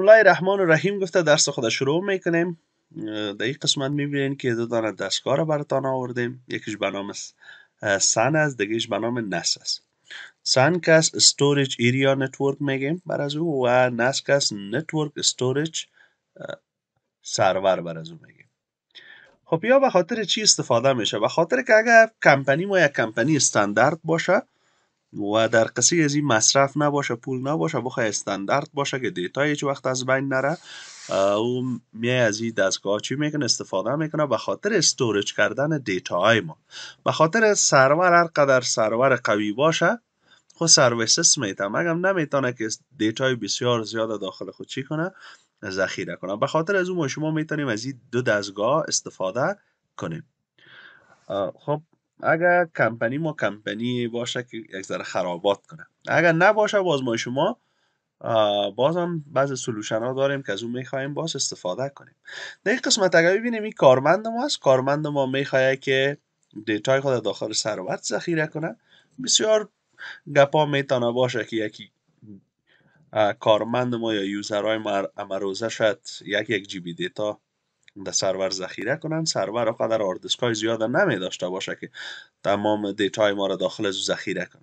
الله الرحمن الرحیم گفته درس خود شروع میکنیم در این قسمت میبینین که دو دانه دستگاه رو براتان آوردیم یکیش به نام سن است دیگهش به نام نس است سن کس استوریج ایریا نتورک میگیم بر از او و نس کس نتورک استوریج سرور بر از او میگیم خب یا به خاطر چی استفاده میشه به خاطر که اگر کمپنی ما یک کمپنی استاندارد باشه و در قصه از این مصرف نباشه پول نباشه بخواه استاندارد باشه که دیتا هیچ وقت از بین نره او می از این دستگاه چی میکنه استفاده میکنه به خاطر استورج کردن دیتا های ما به خاطر سرور هر سرور قوی باشه خو سرویسس میتم مگم نمیتونه که دیتای بسیار زیاد داخل خود چی کنه ذخیره کنه به خاطر از اون ما شما میتونیم از این دو دستگاه استفاده کنیم خب اگر کمپنی ما کمپنی باشه که یک ذره خرابات کنه اگر نباشه باز ما شما باز هم بعض سلوشن ها داریم که از اون میخواییم باز استفاده کنیم در این قسمت اگر ببینیم این کارمند ما هست کارمند ما میخواید که دیتای خود داخل سروت ذخیره کنه بسیار گپا میتونه باشه که یکی کارمند ما یا یوزرهای ما امروزه شد یک یک جیبی دیتا در سرور ذخیره کنن سرور آقدر آردسکای زیاده نمی داشته باشه که تمام دیتای ما را داخل ذخیره کنه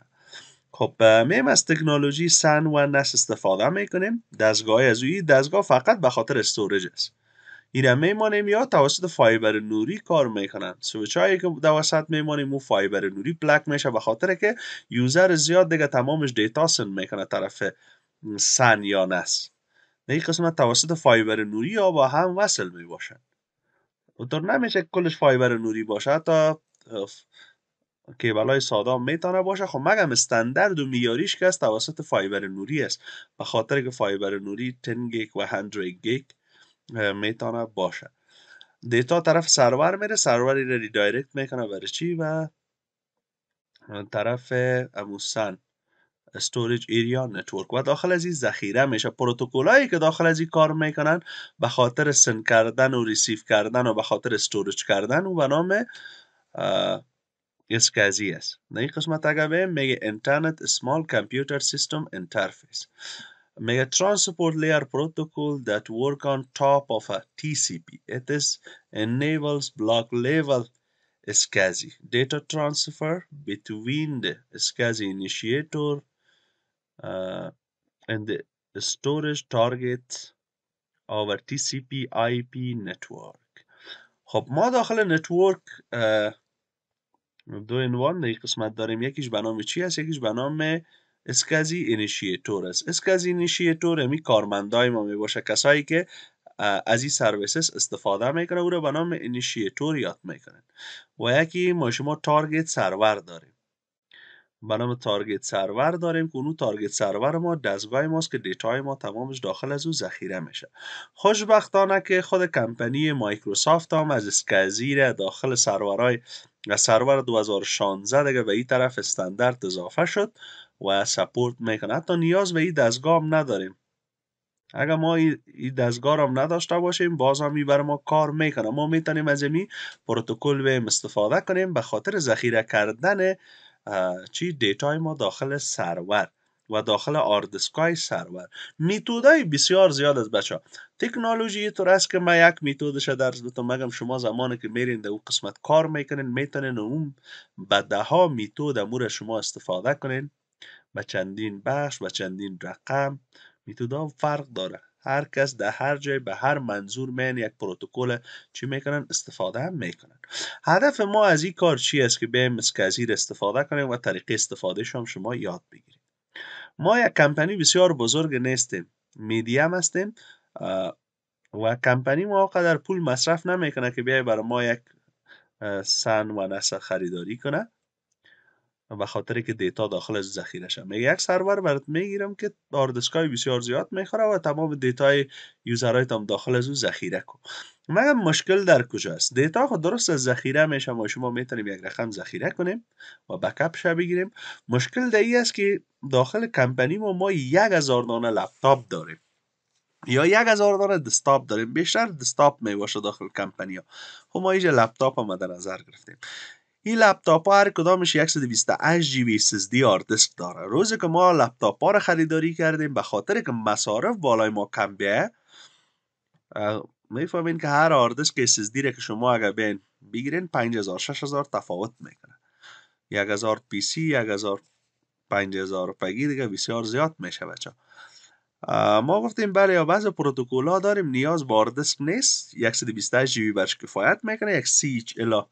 خب میم از تکنولوژی سن و نس استفاده میکنیم دستگاه از اوی دستگاه فقط به خاطر استورج است اینا میمانیم یا توسط فایبر نوری کار میکنن سویچ هایی که در وسط میمانیم او فایبر نوری پلک میشه به خاطر که یوزر زیاد دیگه تمامش دیتا سن میکنه طرف سن یا نس این قسمت توسط فایبر نوری یا با هم وصل میباشن در نمیشه کلش فایبر نوری باشه تا کیبل های ساده هم میتونه باشه خب مگم استندرد و میاریش که از توسط فایبر نوری است به خاطر که فایبر نوری 10 گیگ و 100 گیگ میتونه باشه دیتا طرف سرور میره سرور رو می میکنه برای چی و طرف اموسن استوریج ایریا نتورک و داخل از این ذخیره میشه هایی که داخل از این کار میکنن به خاطر سن کردن و ریسیف کردن و به خاطر استوریج کردن و به نام اسکازی است نه این قسمت اگر بیم میگه اینترنت سمال کامپیوتر سیستم انترفیس میگه ترانسپورت لیر پروتکل ورک آن تاپ top تی سی پی ایت اس انیبلز بلاک لیول SCSI data transfer between the SCSI initiator uh, in the storage target TCP IP network خب ما داخل نتورک uh, دو عنوان یک قسمت داریم یکیش به نام چی هست یکیش به نام اسکازی اینیشیتور است اسکازی اینیشیتور همی یعنی کارمندای ما می باشه کسایی که uh, از این سرویسس استفاده میکنه او رو به نام اینیشیتور یاد میکنن و یکی ما شما تارگت سرور داریم به نام تارگت سرور داریم که اونو تارگت سرور ما دستگاه ماست که دیتای ما تمامش داخل از او ذخیره میشه خوشبختانه که خود کمپانی مایکروسافت هم از اسکازیر داخل سرورهای سرور 2016 دیگه به این طرف استاندارد اضافه شد و سپورت میکنه حتی نیاز به این دستگاه هم نداریم اگر ما این دستگاه هم نداشته باشیم باز هم بر ما کار میکنه ما میتونیم از این پروتکل استفاده کنیم به خاطر ذخیره کردن چی دیتای ما داخل سرور و داخل آردسکای سرور میتودای بسیار زیاد از بچه تکنولوژی تو است که ما یک میتودش درس بتم مگم شما زمانی که میرین در قسمت کار میکنین میتونین اون به ده ها میتود امور شما استفاده کنین به چندین بخش و چندین رقم میتودا فرق داره هر کس در هر جای به هر منظور من یک پروتکل چی میکنن استفاده هم میکنن هدف ما از این کار چی است که بیم اسکازیر استفاده کنیم و طریق استفاده هم شما یاد بگیرید ما یک کمپانی بسیار بزرگ نیستیم میدیم هستیم و کمپانی ما قدر پول مصرف نمیکنه که بیای برای ما یک سن و نسخ خریداری کنه و خاطر که دیتا داخل ذخیره شه میگه یک سرور برات میگیرم که آردسکای بسیار زیاد میخوره و تمام دیتای یوزرایت هم داخل از او ذخیره کن مگه مشکل در کجاست دیتا خود خب درست از ذخیره میشه ما شما میتونیم یک رقم ذخیره کنیم و بکپ شه بگیریم مشکل در است که داخل کمپنی ما ما یک هزار دانه لپتاپ داریم یا یک هزار دانه دسکتاپ داریم بیشتر دسکتاپ میباشه داخل کمپنی ها خب ما اینجا لپتاپ هم در نظر گرفتیم این لپتاپ ها هر کدامش 128 جی SSD هارد دیسک داره روزی که ما لپتاپ ها رو خریداری کردیم به خاطر که مصارف بالای ما کم بیه میفهمین که هر هارد دیسک SSD را که شما اگر بین بگیرین 5000 6000 تفاوت میکنه 1000 پی سی 1000 5000 پگی دیگه بسیار زیاد میشه بچه ما گفتیم بله یا بعض پروتکول ها داریم نیاز به هارد دیسک نیست 128 جی بی برش کفایت میکنه یک سی الا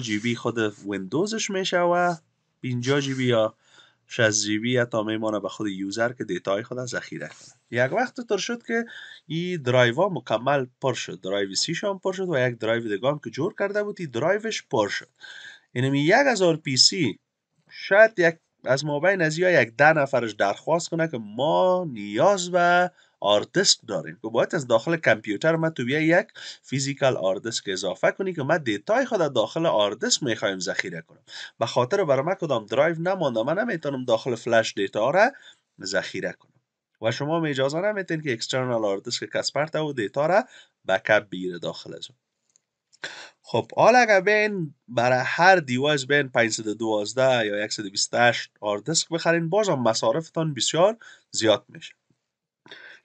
جی بی خود ویندوزش میشوه جی بی یا جی بی حتی میمانه به خود یوزر که دیتای خود ذخیره کنه یک وقت طور شد که این درایو ها مکمل پر شد درایو سیش هم پر شد و یک درایو دیگه که جور کرده بود این درایوش پر شد اینمی یعنی یک هزار پی سی شاید یک از ما بین از یا یک ده نفرش درخواست کنه که ما نیاز به آردسک داریم که باید از داخل کامپیوتر ما تو یک فیزیکال آردسک اضافه کنی که ما دیتای خود داخل آردسک میخوایم ذخیره کنم به خاطر برای ما کدام درایو نمانده من نمیتونم داخل فلش دیتا را ذخیره کنم و شما اجازه نمیتین که اکسترنال آردسک کسپرت و دیتا را بکپ بگیره داخل از خب حالا اگر بین برای هر دیوایس بین 512 یا 128 آردسک بخرین بازم مصارفتان بسیار زیاد میشه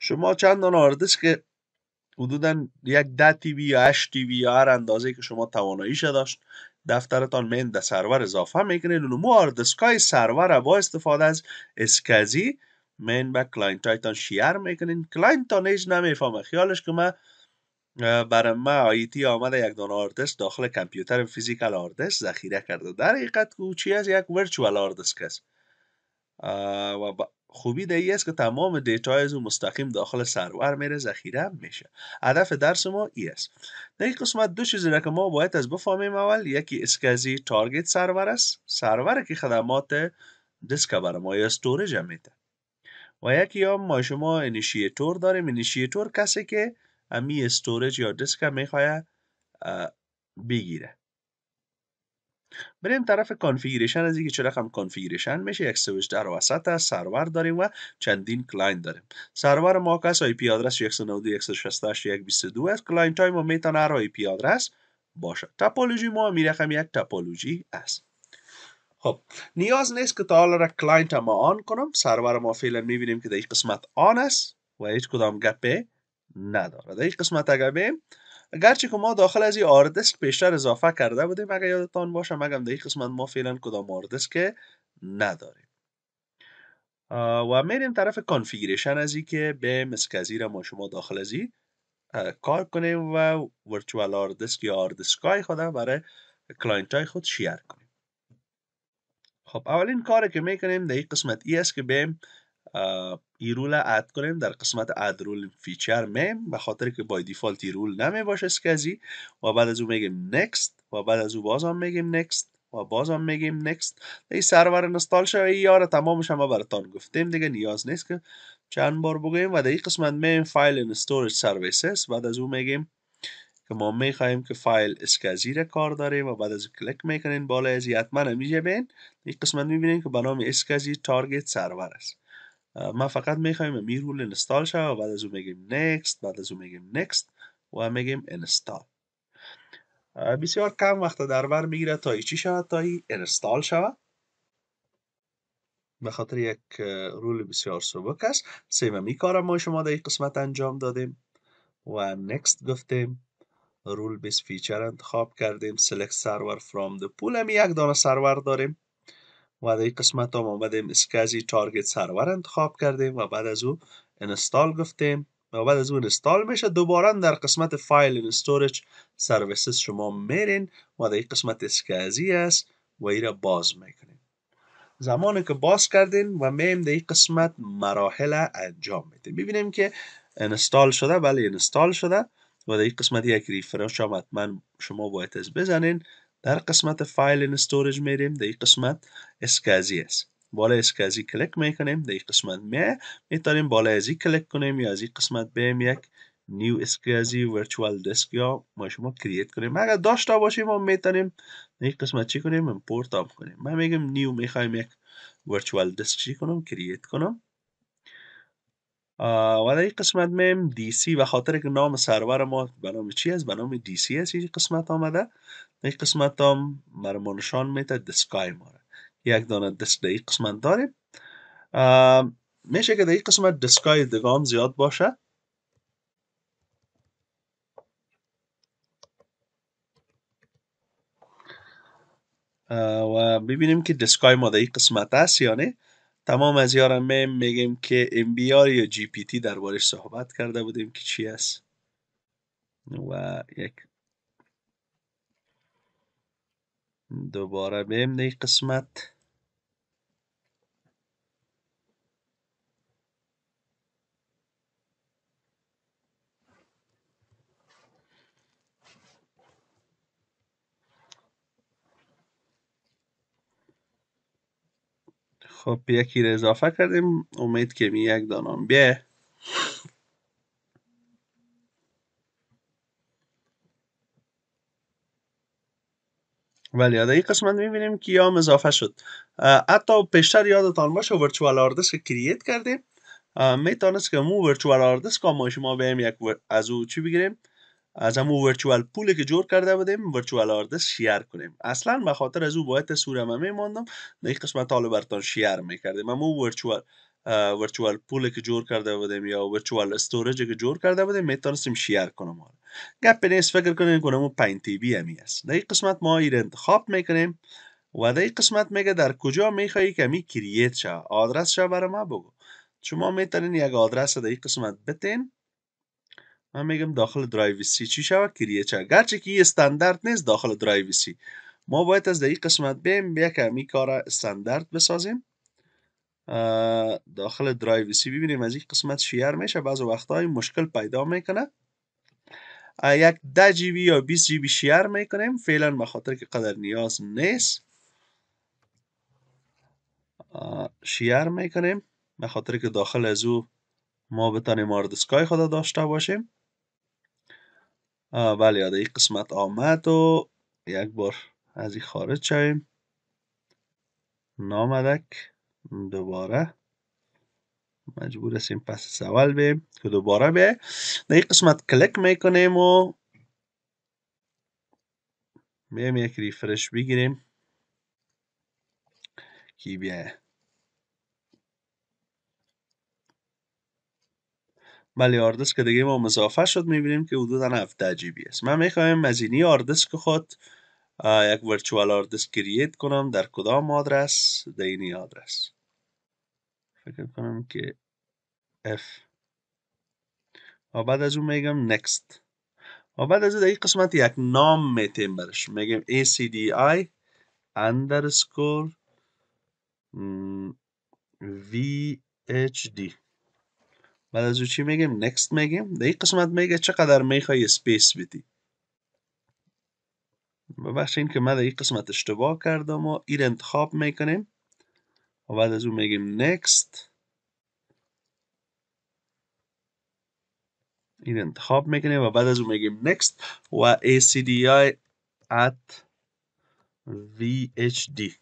شما چند دانه که حدودا یک ده تیوی یا هشت تیوی یا هر اندازه که شما تواناییش داشت دفترتان من در سرور اضافه میکنید مو آردسکای سرور با استفاده از اسکزی من به کلاینت هایتان شیر میکنین کلاینت تان هیچ نمیفهمه خیالش که من برای ما آیتی آمده یک دان آردسک داخل کمپیوتر فیزیکال آردسک ذخیره کرده در حقیقت که چی از یک ورچوال آردسک و خوبی ای است که تمام دیتا از مستقیم داخل سرور میره ذخیره میشه هدف درس ما ای است در این قسمت دو چیزی را که ما باید از بفهمیم اول یکی اسکازی تارگت سرور است سرور که خدمات دیسک بر ما یا استوریج میده و یکی هم ما شما انیشیتور داریم انیشیتور کسی که امی استوریج یا دیسک میخواید بگیره بریم طرف کانفیگریشن از اینکه چه رقم کانفیگریشن میشه 118 در وسط است سرور داریم و چندین کلاینت داریم سرور ما کس آی پی آدرس 192.168.122 است کلاینت های ما میتونه هر آی پی آدرس باشه تاپولوژی ما می رقم یک تاپولوژی است خب نیاز نیست که تا حالا را کلاینت ما آن کنم سرور ما فعلا بینیم که در این قسمت آن است و هیچ کدام گپه نداره در قسمت اگر گرچه که ما داخل از این آردسک بیشتر اضافه کرده بودیم اگر یادتان باشه مگم در این قسمت ما فعلا کدام آردسک نداریم و میریم طرف کانفیگریشن از این که به مسکزی را ما شما داخل از این کار کنیم و ورچوال آردسک یا آردسک های خود برای کلاینت های خود شیر کنیم خب اولین کاری که میکنیم در این قسمت ای است که به ایرول اد کنیم در قسمت اد رول فیچر میم به خاطر که بای دیفالت ایرول نمی باشه اسکزی و بعد از او میگیم نکست و بعد از او باز هم میگیم نکست و باز هم میگیم نکست این سرور انستال ای یاره تمامش هم براتان گفتیم دیگه نیاز نیست که چند بار بگیم و در این قسمت میم فایل ان استوریج سرویسز بعد از او میگیم که ما میخواهیم که فایل اسکازی را کار داره و بعد از کلیک میکنین بالا از حتما میشه بین این قسمت میبینین که به نام اسکزی تارگت سرور است ما فقط میخوایم رول انستال شد و بعد از اون میگیم next بعد از اون میگیم next و میگیم انستال بسیار کم وقت در بر میگیره تا چی شود تا ای انستال شود به خاطر یک رول بسیار سبک است میکارم کار ما شما در این قسمت انجام دادیم و نکست گفتیم رول بیس فیچر انتخاب کردیم سلکت سرور فرام ده پول هم یک دانه سرور داریم و در این قسمت هم آمدیم اسکازی تارگت سرور انتخاب کردیم و بعد از او انستال گفتیم و بعد از او انستال میشه دوباره در قسمت فایل این سرویسز شما میرین و در این قسمت اسکازی است و ای را باز میکنیم زمانی که باز کردین و میم در این قسمت مراحل انجام میدیم ببینیم که انستال شده بله انستال شده و در این قسمت یک ریفرش هم شما باید از بزنین در قسمت فایل این استوریج میریم در قسمت اسکازی است بالا اسکازی کلیک میکنیم در قسمت می میتونیم بالا ازی کلک کنیم یا از قسمت بیم یک نیو اسکازی ورچوال دسک یا ما شما کریت کنیم اگر داشته باشیم ما میتونیم در این قسمت چی کنیم امپورت آب کنیم من میگم نیو میخوایم یک ورچوال دسک چی کنم کریت کنم و در این قسمت میم دی سی و خاطر که نام سرور ما به نام چی است به نام دی سی است این قسمت آمده این قسمت هم مرا نشان میده دسکای ما یک دانه دسک در این قسمت داریم میشه که در این قسمت دسکای دگام زیاد باشه و ببینیم که دسکای ما در این قسمت است یا نه تمام از یارم میگیم که ام یا جی پی تی دربارش صحبت کرده بودیم که چی است و یک دوباره بیم نی قسمت خب یکی رو اضافه کردیم امید که می یک دانام بیه ولی در این قسمت میبینیم که یام اضافه شد حتی پیشتر یادتان باشه ورچوال آردس کرییت کردیم میتونست که مو ورچوال آردس کاموش ما بیم یک از او چی بگیریم از همون ورچوال پولی که جور کرده بودیم ورچوال آردس شیر کنیم اصلا به خاطر از او باید سورم میماندم در این قسمت حالا برتان شیر میکردیم اما ورچوال ورچوال پولی که جور کرده بودیم یا ورچوال استوریج که جور کرده بودیم میتونستیم شیر کنم حالا گپ نیست فکر کنیم کنم پین تی بی همی است در این قسمت ما ایر انتخاب میکنیم و در این قسمت میگه در کجا میخوایی که کریت آدرس شه برای ما بگو شما میتونین یک آدرس در این قسمت بتین من میگم داخل درایو سی چی شود کریچر گرچه که این استاندارد نیست داخل درایو سی ما باید از این قسمت بیم بیا که می کار استاندارد بسازیم داخل درایو سی ببینیم از این قسمت شیر میشه بعض وقتا این مشکل پیدا میکنه یک 10 جی یا 20 جی بی شیر میکنیم فعلا خاطر که قدر نیاز نیست شیر میکنیم به خاطر که داخل از او ما بتانیم آردسکای خدا داشته باشیم بله یاد این قسمت آمد و یک بار از این خارج شویم نامدک دوباره مجبور هستیم پس سوال بیم که دوباره به در این قسمت کلک میکنیم و می یک ریفرش بگیریم کی بیایه ولی آردسک که دیگه ما مضافه شد میبینیم که حدودا 17 جی بی است من میخوایم از اینی آردسک خود یک ورچوال آردسک کریت کنم در کدام آدرس در اینی آدرس فکر کنم که F و بعد از اون میگم next و بعد از این قسمت یک نام میتیم برش میگم ACDI underscore VHD بعد از او چی میگیم نکست میگیم در این قسمت میگه چقدر میخوای سپیس بدی ببخش این که من در این قسمت اشتباه کردم و این انتخاب میکنیم و بعد از او میگیم نکست این انتخاب میکنیم و بعد از او میگیم نکست و acdi at vhd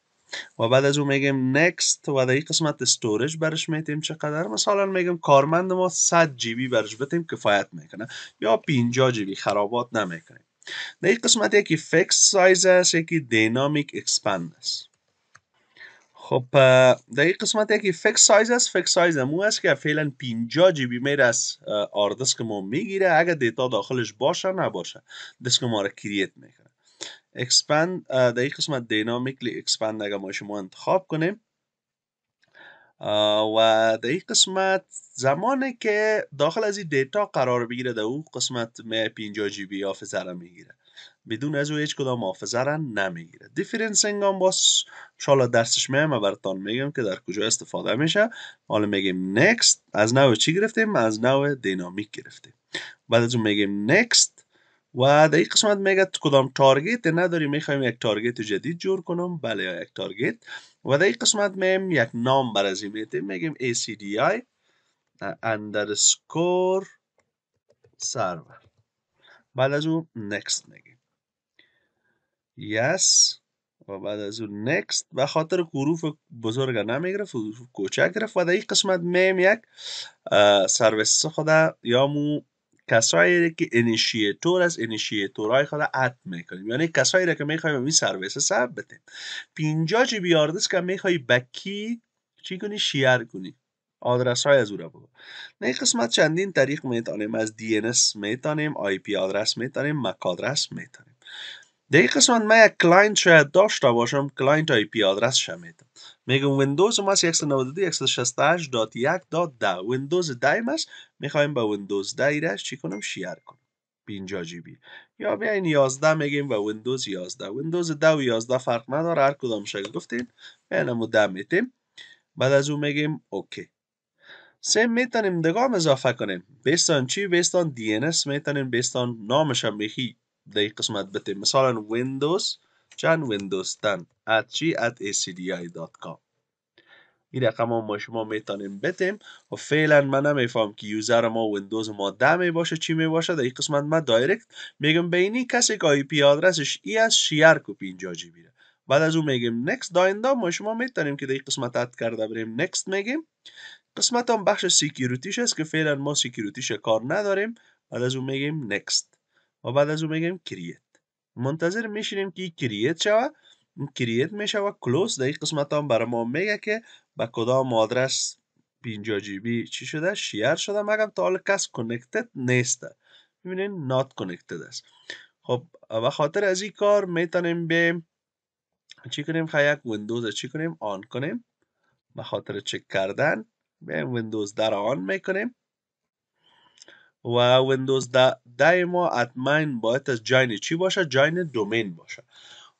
و بعد از اون میگیم نکست و در این قسمت استوریج برش میتیم چقدر مثلا میگیم کارمند ما 100 جیبی برش بتیم کفایت میکنه یا 50 جیبی خرابات نمیکنه. در این قسمت یکی فکس سایز است یکی دینامیک اکسپند است خب در این قسمت یکی فکس سایز است فکس سایز مو است که فعلا 50 جی بی میره از آردسک ما میگیره اگر دیتا داخلش باشه نباشه دسک ما رو کریت میکنه اکسپند در این قسمت دینامیکلی اکسپند اگر ما شما انتخاب کنیم و در این قسمت زمانی که داخل از این دیتا قرار بگیره در اون قسمت می 50 جی بی حافظه را میگیره بدون از او هیچ کدام حافظه را نمیگیره دیفرنسینگ هم باز درستش درسش میام براتان میگم که در کجا استفاده میشه حالا میگیم next از نوع چی گرفتیم از نوع دینامیک گرفتیم بعد از اون میگیم next و در این قسمت میگه کدام تارگیت نداری میخوایم یک تارگت جدید جور کنم بله یا یک تارگت و در این قسمت میم یک نام برازی میتیم میگیم ACDI underscore server بعد از او next میگیم yes و بعد از اون next و خاطر حروف بزرگ نمیگرفت حروف کوچک گرفت و در این قسمت میم یک سرویس خود یا مو کسایی که انیشیتور از های خود عط میکنیم یعنی کسایی را که میخوایم این سرویس سب بتیم پینجا جی بیاردس که میخوایی بکی چی کنی شیر کنی آدرس های از او را بگو نه قسمت چندین طریق میتانیم از DNS میتانیم آی پی آدرس میتانیم مک آدرس میتانیم در این قسمت من یک کلاینت شاید داشته باشم کلاینت آی پی آدرس شمید میگم ویندوز ما 192.168.1.10 ویندوز دایم است میخوایم با ویندوز دایرش چی کنم شیر کنم بینجا جی بی یا بیاین 11 میگیم و ویندوز 11 ویندوز 10 و 11 فرق نداره هر کدام شکل گفتین بیاینمو 10 میتیم بعد از اون میگیم اوکی سیم میتونیم دگام اضافه کنیم بیستان چی بیستان دی ان اس میتونیم بیستان نامش هم بخی دقیقش قسمت بتیم مثلا ویندوز چند ویندوز تن at g at acdi.com این رقم ما شما میتونیم بتیم و فعلا من نمیفهم که یوزر ما ویندوز ما ده می باشه چی می باشه در قسمت ما دایرکت میگم بینی کسی که آی پی آدرسش ای از شیر کپی اینجا جی بیره بعد از اون میگیم نکست دایندا ما شما میتونیم که در قسمت اد کرده بریم نکست میگیم قسمت هم بخش سیکیوریتیش است که فعلا ما سیکیوریتیش کار نداریم بعد از اون میگیم نکست و بعد از او میگیم کریت منتظر میشینیم که کریت شوه کریت و کلوس در این قسمت هم برای ما میگه که به کدام آدرس 50 جیبی چی شده شیر شده مگم تا حال کس کنکتد نیسته میبینین نات کنکتد است خب و خاطر از این کار میتونیم بیم چی کنیم خیلی یک ویندوز چی کنیم آن کنیم به خاطر چک کردن بیم ویندوز در آن میکنیم و ویندوز ده ما اتمن باید از جاین چی باشه جاین دومین باشه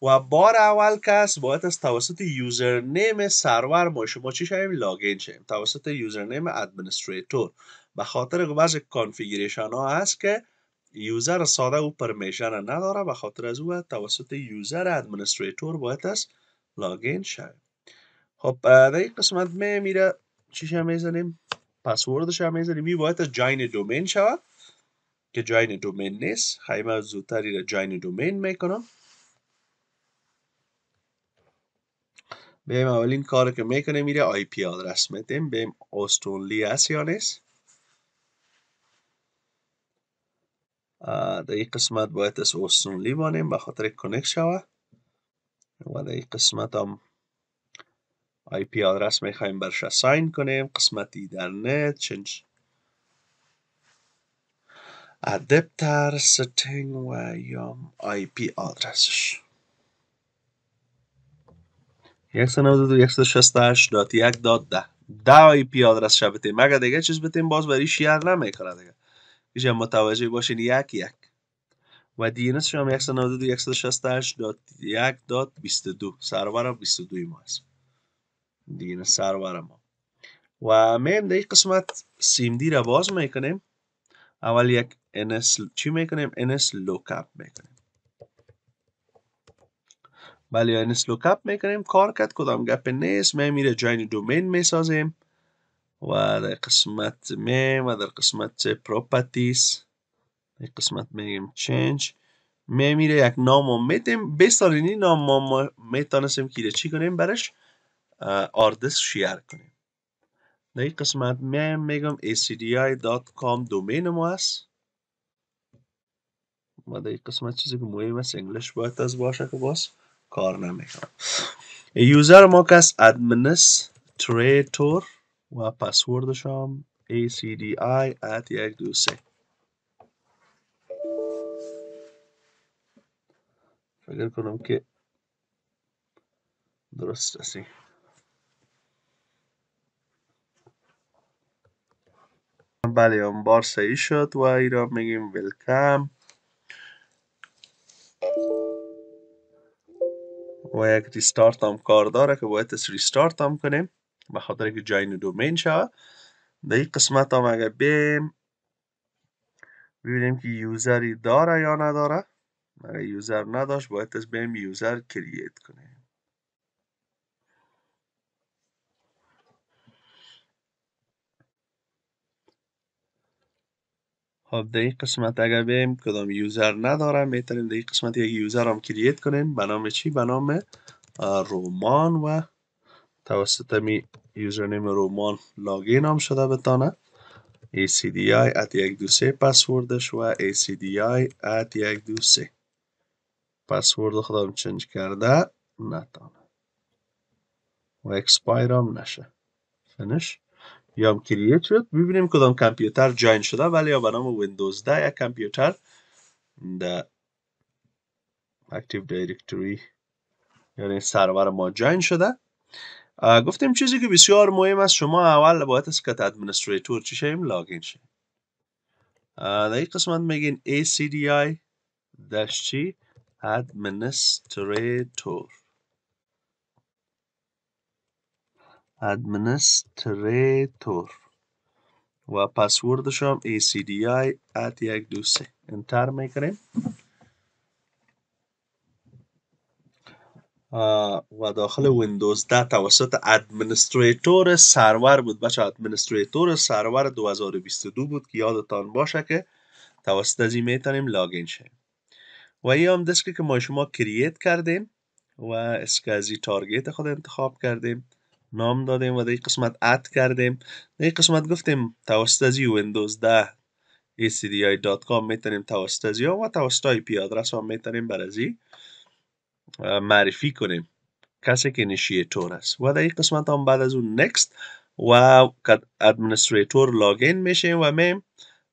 و بار اول کس باید از توسط یوزر نیم سرور ما شما چی شویم لاگین شیم توسط یوزر نیم ادمنستریتور بخاطر خاطر وضع کانفیگریشن ها هست که یوزر ساده او پرمیشن نداره بخاطر خاطر از او توسط یوزر ادمنستریتور باید از لاغین شویم خب در این قسمت می میره چی میزنیم پسوردش هم میزنیم این باید از جاین دومین شود که جاین دومین نیست من زودتر را جاین دومین میکنم بیم اولین کار که میکنه میره آی پی آدرس میتیم بیم لی هست یا نیست در این قسمت باید از لی بانیم بخاطر کنک شود و در این قسمت هم آی پی آدرس میخوایم برش اساین کنیم قسمت نت چنج ادپتر ستنگ و یا آی پی آدرسش 192.168.1.10 ده آی پی آدرس بتیم اگر دیگه چیز بتیم باز برای شیر نمیکنه دیگه میشه متوجه باشین یک یک و دینس شما 192.168.1.22 سرور 22 ما هست دیگه سرور ما و میم در این قسمت دی را باز میکنیم اول یک انس چی میکنیم نس لوکپ میکنیم بله یا لوک میکنیم کار کرد کدام گپ نیست می میره جاین دومین میسازیم و در قسمت میم و در قسمت پروپرتیز در قسمت میگیم چینج می یک نام میدیم بسارینی نام ما میتانستیم که چی کنیم برش آردس شیر کنیم در این قسمت من میگم acdi.com دومین ما است و در این قسمت چیزی که مهم است انگلیش باید از باشه که باز کار نمیکنم یوزر ما کس ادمنس تریتور و پسوردش هم acdi at یک دو سه فکر کنم که درست هستیم بله اون بار صحیح شد و ایران میگیم ویلکم و یک ریستارت هم کار داره که باید ریستارت هم کنیم به خاطر که جاین دومین شد در این قسمت هم اگر بیم ببینیم که یوزری داره یا نداره اگر یوزر نداشت باید از بیم یوزر کریت کنیم خب در این قسمت اگر بیم کدام یوزر ندارم میتونیم در این قسمت یک یوزر هم کریت کنیم بنامه چی؟ بنامه رومان و توسط می یوزرنیم رومان لاغین هم شده بتانه acdi at یک دو سه پسوردش و acdi at یک دو سه پسورد چنج کرده نتانه و اکسپایر هم نشه فنش یا کریت شد ببینیم کدام کامپیوتر جاین شده ولی یا به نام ویندوز ده یک کامپیوتر در اکتیو دایرکتوری یعنی سرور ما جاین شده گفتیم چیزی که بسیار مهم است شما اول باید است که ادمنستریتور چی شیم لاگین شیم در این قسمت میگین ACDI داشتی ادمنستریتور ادمنستریتور و پسوردش هم acdi at یک دو انتر میکنیم و داخل ویندوز ده توسط ادمنستریتور سرور بود بچه ادمنستریتور سرور 2022 بود که یادتان باشه که توسط از این میتونیم لاگین شیم و این هم دسکه که ما شما کرییت کردیم و اسکازی تارگیت خود انتخاب کردیم نام دادیم و در این قسمت اد کردیم در این قسمت گفتیم توسط ویندوز ده، acdi.com میتونیم توسط از و توسط های پی آدرس هم میتونیم برازی معرفی کنیم کسی که انیشیتور است و در قسمت هم بعد از اون نکست و ادمنستریتور لاگین میشیم و میم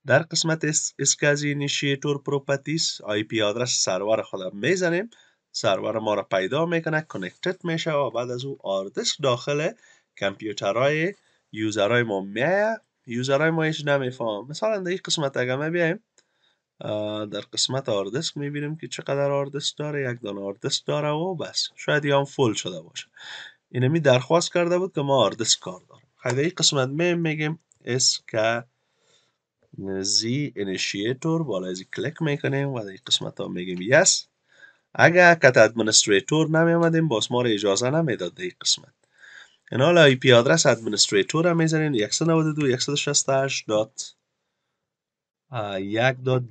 در قسمت اسکازی اینیشیتور پروپرتیز آی پی آدرس سرور خودم میزنیم سرور ما را پیدا میکنه کنکتد میشه و بعد از او آردسک داخل کمپیوترهای یوزرهای ما میایه یوزرهای ما هیچ فهم مثلا در این قسمت اگر ما بیایم در قسمت آردسک میبینیم که چقدر آردسک داره یک دانه آردسک داره و بس شاید یا فول شده باشه اینمی درخواست کرده بود که ما آردسک کار داره خیلی این قسمت می میگیم که زی انیشیتور بالا ازی کلک میکنیم و در این قسمت ها میگیم یس yes. اگر کت ادمنستریتور نمی آمدیم باز ما را اجازه داد در این قسمت این حالا ای پی آدرس ادمنستریتور را می 192.168 یک داد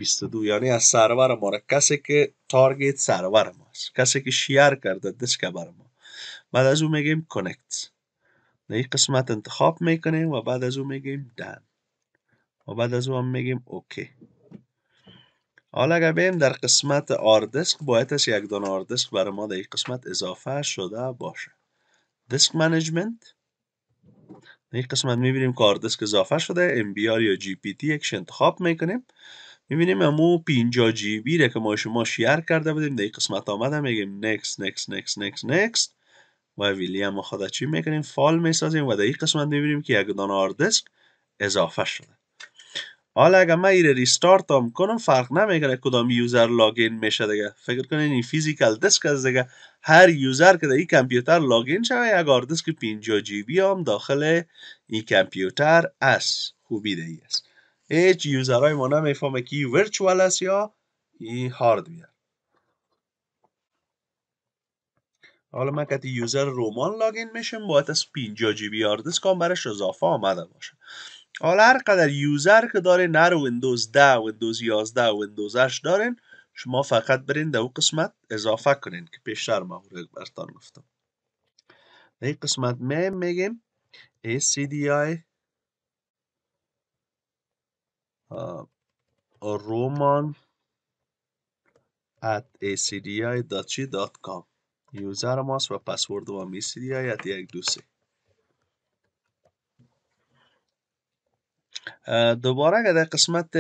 یعنی از سرور ما را کسی که تارگیت سرور ما است کسی که شیر کرده دسک بر ما بعد از او میگیم کنکت در این قسمت انتخاب میکنیم و بعد از او میگیم دن و بعد از او هم میگیم اوکی حالا اگر بیم در قسمت آردسک باید یک دانه آردسک برای ما در قسمت اضافه شده باشه دسک منیجمنت در این قسمت میبینیم که آردسک اضافه شده ام بی آر یا جی پی تی انتخاب میکنیم میبینیم امو پینجا جی بی را که ما شما شیر کرده بودیم در این قسمت آمده میگیم نیکس نیکس نیکس نیکس نیکس. و ویلیام خدا چی میکنیم فال میسازیم و در این قسمت میبینیم که یک دانه آردسک اضافه شده حالا اگر من ایره ریستارت هم کنم فرق نمیکنه کدام یوزر لاگین میشه دیگه فکر کنین این فیزیکال دسک از دیگه هر یوزر که در این کمپیوتر لاگین شوه یک آردسک دیسک 50 جی بی هم داخل این کمپیوتر از خوبی دیگه است هیچ یوزرهای ما نمیفهمه که ورچوال است یا این هارد بیار حالا من که یوزر رومان لاگین میشم باید از 50 جی بی هارد هم برش اضافه آمده باشه حالا هر قدر یوزر که دارین نر ویندوز 10 ویندوز 11 ویندوز 8 دارین شما فقط برین در قسمت اضافه کنین که پیشتر مورد برتان گفتم در این قسمت میم میگیم ACDI رومان at acdi.chi.com یوزر ماست و پسورد ما acdi یک دو دوباره اگر در قسمت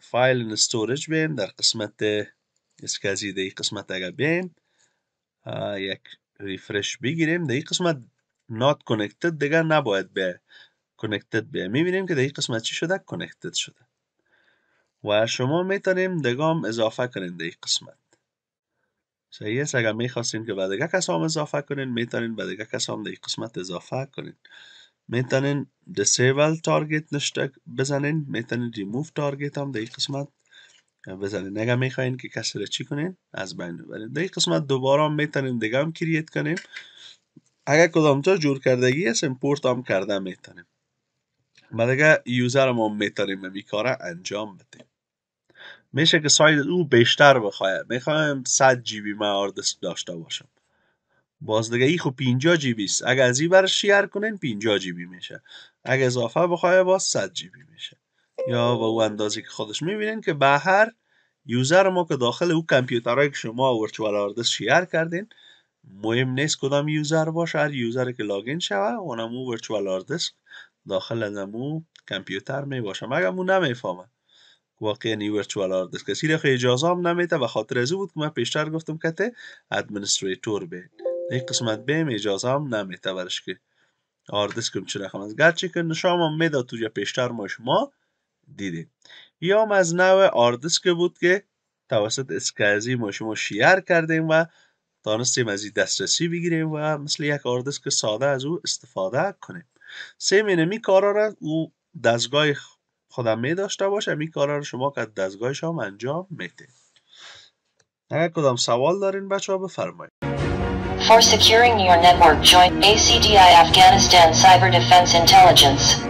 فایل استوریج بین در قسمت اسکازی در قسمت اگر بین یک ریفرش بگیریم در قسمت نات کنکتد دیگه نباید به connected بیه میبینیم که در قسمت چی شده کنکتد شده و شما میتونیم دگام اضافه کنین در قسمت صحیح است اگر میخواستین که به دگه کس اضافه کنین میتونین بعد دگه کس هم در قسمت اضافه کنین میتونین disable تارگت نشتک بزنین میتونین remove تارگت هم در این قسمت بزنین اگر میخواین که کسی را چی کنین از بین ببرین در قسمت دوباره هم میتونیم دیگه هم کریت کنیم اگر کدام تا جور کردگی است امپورت هم کرده میتونیم و دیگه یوزر ما میتونیم این کاره انجام بدیم میشه که ساید او بیشتر بخواید میخوایم 100 جیبی مارد داشته باشم بازدگه ای خب 50 جیبی است اگه از این بر شیر کنین 50 بی میشه اگه اضافه بخواه باز 100 بی میشه یا با او اندازه که خودش میبینین که به هر یوزر ما که داخل او کامپیوترهایی که شما ورچوال آردس شیر کردین مهم نیست کدام یوزر باشه هر یوزری که لاگین شوه اونمو ورچوال آردس داخل او کامپیوتر می باشه مگر مو نمیفهمه واقعا این ورچوال آردس کسی را اجازه هم نمیده و خاطر ازو بود که من پیشتر گفتم کته ادمنستریتور بید یک قسمت بیم اجازه هم برش که آردس هم از رقم گرچه که نشام هم میداد توجه پیشتر ما شما دیدیم هم از نوع که بود که توسط اسکرزی ما شما شیار کردیم و دانستیم از این دسترسی بگیریم و مثل یک که ساده از او استفاده کنیم سیم اینمی کارا را او دستگاه خودم می داشته باشه این کارا شما که دستگاهش هم انجام میده اگر کدام سوال دارین بچه ها بفرمایید For securing your network join ACDI Afghanistan Cyber Defense Intelligence.